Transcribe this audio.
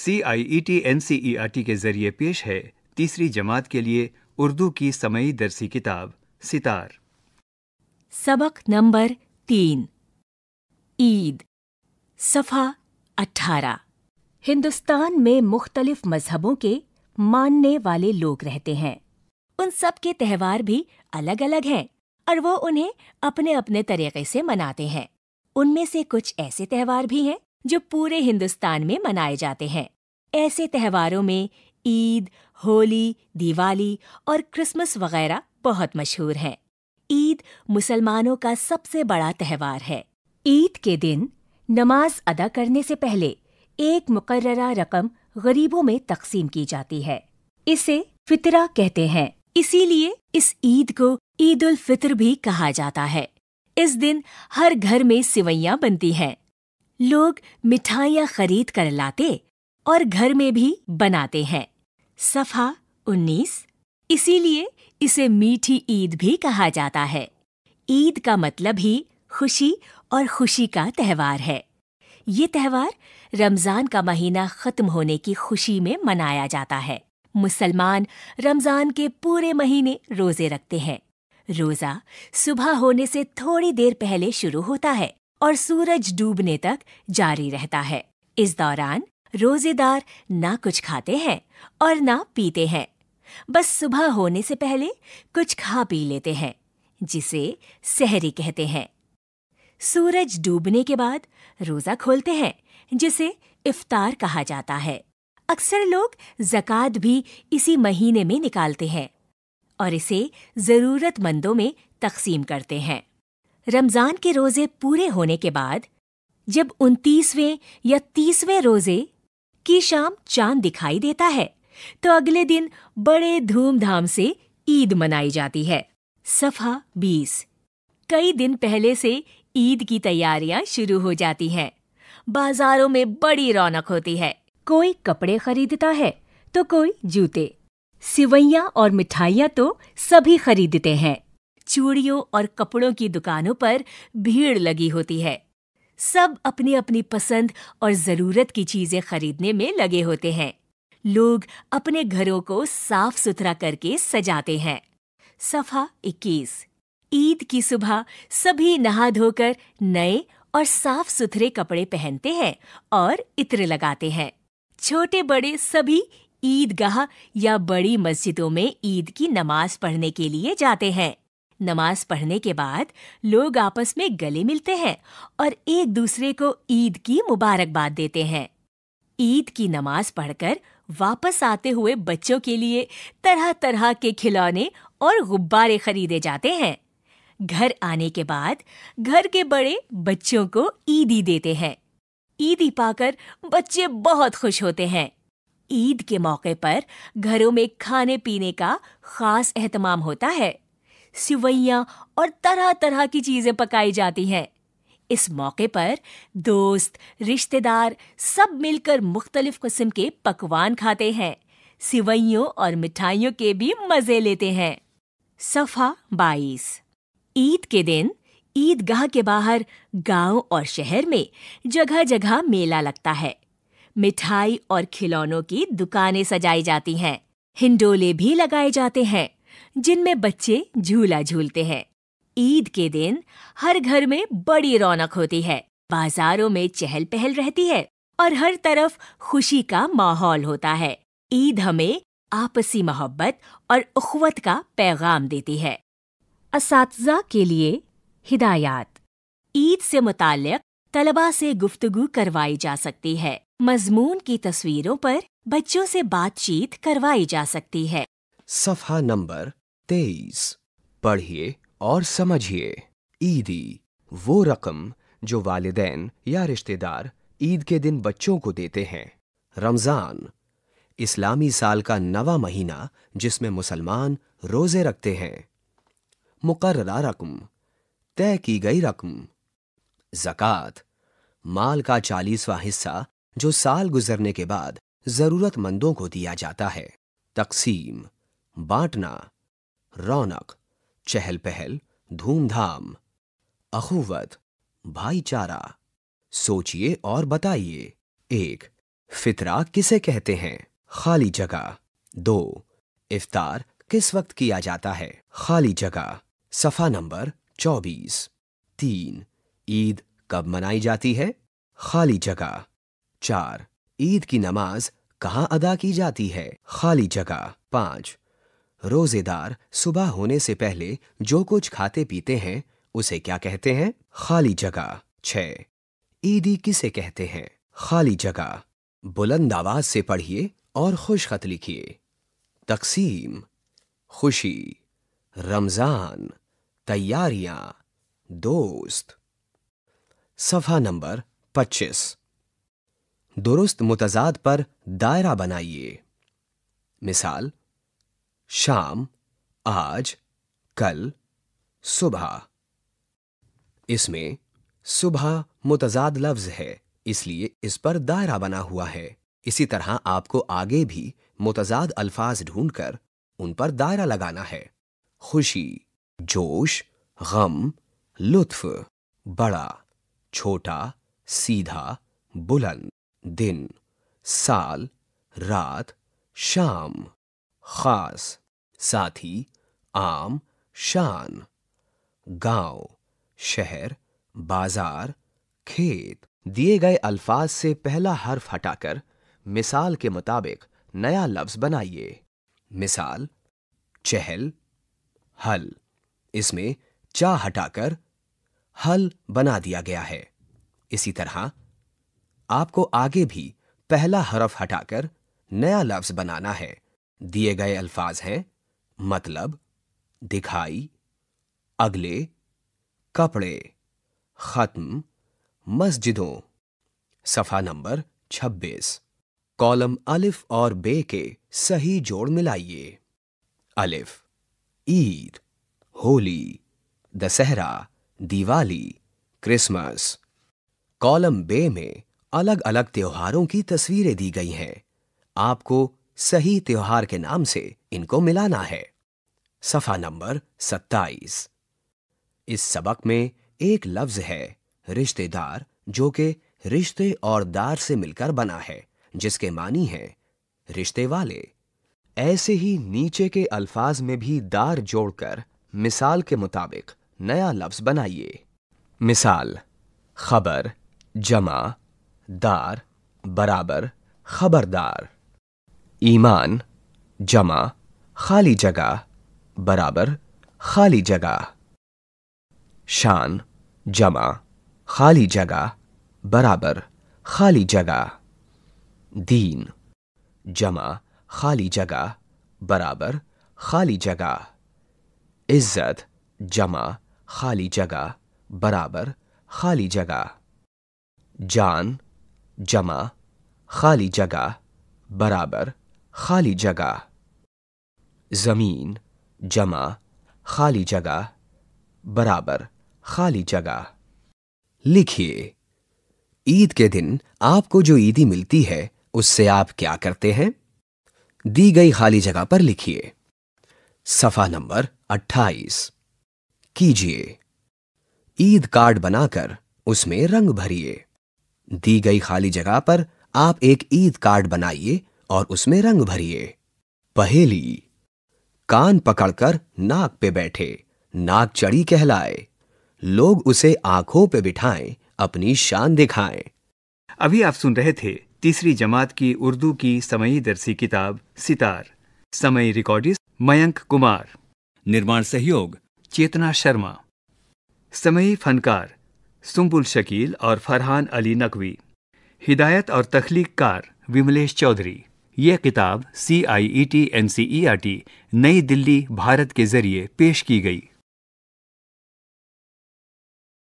C I E T N C E R T के जरिए पेश है तीसरी जमात के लिए उर्दू की समय दरसी किताब सितार सबक नंबर तीन ईद सफ़ा अठारह हिंदुस्तान में मुख्तलिफ मजहबों के मानने वाले लोग रहते हैं उन सब के त्यौहार भी अलग अलग हैं और वो उन्हें अपने अपने तरीके से मनाते हैं उनमें से कुछ ऐसे त्यौहार भी हैं जो पूरे हिंदुस्तान में मनाए जाते हैं ऐसे त्योहारों में ईद होली दिवाली और क्रिसमस वगैरह बहुत मशहूर हैं ईद मुसलमानों का सबसे बड़ा त्यौहार है ईद के दिन नमाज अदा करने से पहले एक मुकर्रा रकम गरीबों में तकसीम की जाती है इसे फितरा कहते हैं इसीलिए इस ईद को ईद उल फितर भी कहा जाता है इस दिन हर घर में सिवैयाँ बनती हैं लोग मिठाइयाँ खरीद कर लाते और घर में भी बनाते हैं सफा उन्नीस इसीलिए इसे मीठी ईद भी कहा जाता है ईद का मतलब ही खुशी और खुशी का त्यौहार है ये त्यौहार रमज़ान का महीना ख़त्म होने की खुशी में मनाया जाता है मुसलमान रमज़ान के पूरे महीने रोज़े रखते हैं रोज़ा सुबह होने से थोड़ी देर पहले शुरू होता है और सूरज डूबने तक जारी रहता है इस दौरान रोजेदार ना कुछ खाते हैं और ना पीते हैं बस सुबह होने से पहले कुछ खा पी लेते हैं जिसे सहरी कहते हैं सूरज डूबने के बाद रोजा खोलते हैं जिसे इफ्तार कहा जाता है अक्सर लोग जक़ात भी इसी महीने में निकालते हैं और इसे ज़रूरतमंदों में तकसीम करते हैं रमज़ान के रोज़े पूरे होने के बाद जब उनतीसवें या तीसवें रोज़े की शाम चांद दिखाई देता है तो अगले दिन बड़े धूमधाम से ईद मनाई जाती है सफा बीस कई दिन पहले से ईद की तैयारियां शुरू हो जाती हैं बाजारों में बड़ी रौनक होती है कोई कपड़े खरीदता है तो कोई जूते सिवैया और मिठाइयाँ तो सभी खरीदते हैं चूड़ियों और कपड़ों की दुकानों पर भीड़ लगी होती है सब अपनी अपनी पसंद और जरूरत की चीजें खरीदने में लगे होते हैं लोग अपने घरों को साफ सुथरा करके सजाते हैं सफा 21 ईद की सुबह सभी नहा धोकर नए और साफ सुथरे कपड़े पहनते हैं और इत्र लगाते हैं छोटे बड़े सभी ईदगाह या बड़ी मस्जिदों में ईद की नमाज पढ़ने के लिए जाते हैं नमाज पढ़ने के बाद लोग आपस में गले मिलते हैं और एक दूसरे को ईद की मुबारकबाद देते हैं ईद की नमाज पढ़कर वापस आते हुए बच्चों के लिए तरह तरह के खिलौने और गुब्बारे खरीदे जाते हैं घर आने के बाद घर के बड़े बच्चों को ईदी देते हैं ईदी पाकर बच्चे बहुत खुश होते हैं ईद के मौके पर घरों में खाने पीने का खास एहतमाम होता है सिवैयाँ और तरह तरह की चीज़ें पकाई जाती हैं इस मौके पर दोस्त रिश्तेदार सब मिलकर मुख्तलिफ किस्म के पकवान खाते हैं सिवैयों और मिठाइयों के भी मज़े लेते हैं सफ़ा बाईस ईद के दिन ईदगाह के बाहर गांव और शहर में जगह जगह मेला लगता है मिठाई और खिलौनों की दुकानें सजाई जाती हैं हिंडोले भी लगाए जाते हैं जिनमें बच्चे झूला झूलते हैं ईद के दिन हर घर में बड़ी रौनक होती है बाजारों में चहल पहल रहती है और हर तरफ खुशी का माहौल होता है ईद हमें आपसी मोहब्बत और उखवत का पैगाम देती है इस के लिए हिदायत ईद से मुतल तलबा से गुफ्तगु करवाई जा सकती है मजमून की तस्वीरों पर बच्चों से बातचीत करवाई जा सकती है सफा नंबर तेईस पढ़िए और समझिए ईदी वो रकम जो वालदेन या रिश्तेदार ईद के दिन बच्चों को देते हैं रमज़ान इस्लामी साल का नवा महीना जिसमें मुसलमान रोज़े रखते हैं मुकर्रा रकम तय की गई रकम ज़क़़त माल का चालीसवां हिस्सा जो साल गुजरने के बाद ज़रूरतमंदों को दिया जाता है तकसीम बांटना रौनक चहल पहल धूमधाम अखुवत भाईचारा सोचिए और बताइए एक फितरा किसे कहते हैं खाली जगह दो इफ्तार किस वक्त किया जाता है खाली जगह सफा नंबर चौबीस तीन ईद कब मनाई जाती है खाली जगह चार ईद की नमाज कहाँ अदा की जाती है खाली जगह पांच रोजेदार सुबह होने से पहले जो कुछ खाते पीते हैं उसे क्या कहते हैं खाली जगह छ ईदी किसे कहते हैं खाली जगह बुलंद आवाज से पढ़िए और खुश खत लिखिए तकसीम खुशी रमजान तैयारियां दोस्त सफा नंबर 25 दुरुस्त मुतजाद पर दायरा बनाइए मिसाल शाम आज कल सुबह इसमें सुबह मुतजाद लफ्ज है इसलिए इस पर दायरा बना हुआ है इसी तरह आपको आगे भी मुतजाद अल्फाज ढूंढकर उन पर दायरा लगाना है खुशी जोश गम लुत्फ बड़ा छोटा सीधा बुलंद दिन साल रात शाम खास साथी आम शान गांव शहर बाजार खेत दिए गए अल्फाज से पहला हर्फ हटाकर मिसाल के मुताबिक नया लफ्ज बनाइए मिसाल चहल हल इसमें चा हटाकर हल बना दिया गया है इसी तरह आपको आगे भी पहला हर्फ हटाकर नया लफ्ज बनाना है दिए गए अल्फाज हैं मतलब दिखाई अगले कपड़े ख़त्म मस्जिदों सफ़ा नंबर 26 कॉलम अलिफ और बे के सही जोड़ मिलाइए अलिफ ईद होली दशहरा दिवाली क्रिसमस कॉलम बे में अलग अलग त्योहारों की तस्वीरें दी गई हैं आपको सही त्योहार के नाम से इनको मिलाना है सफा नंबर 27। इस सबक में एक लफ्ज है रिश्तेदार जो कि रिश्ते और दार से मिलकर बना है जिसके मानी है रिश्ते वाले ऐसे ही नीचे के अल्फाज में भी दार जोड़कर मिसाल के मुताबिक नया लफ्ज बनाइए मिसाल खबर जमा दार बराबर खबरदार ईमान जमा खाली जगह बराबर खाली जगह शान जमा खाली जगह बराबर खाली जगह दीन जमा खाली जगह बराबर खाली जगह इज्जत जमा खाली जगह बराबर खाली जगह जान जमा खाली जगह बराबर खाली जगह ज़मीन जमा खाली जगह बराबर खाली जगह लिखिए ईद के दिन आपको जो ईदी मिलती है उससे आप क्या करते हैं दी गई खाली जगह पर लिखिए सफा नंबर 28 कीजिए ईद कार्ड बनाकर उसमें रंग भरिए दी गई खाली जगह पर आप एक ईद कार्ड बनाइए और उसमें रंग भरिए पहेली कान पकड़कर नाक पे बैठे नाक चढ़ी कहलाए लोग उसे आंखों पे बिठाएं अपनी शान दिखाएं अभी आप सुन रहे थे तीसरी जमात की उर्दू की समयी दर्सी किताब सितार समय रिकॉर्डिस्ट मयंक कुमार निर्माण सहयोग चेतना शर्मा समयी फनकार सुम्बुल शकील और फरहान अली नकवी हिदायत और तखलीककार कार विमलेश चौधरी यह किताब C I E T N C E R T Nai Delhi Bharat के जरिए पेश की गई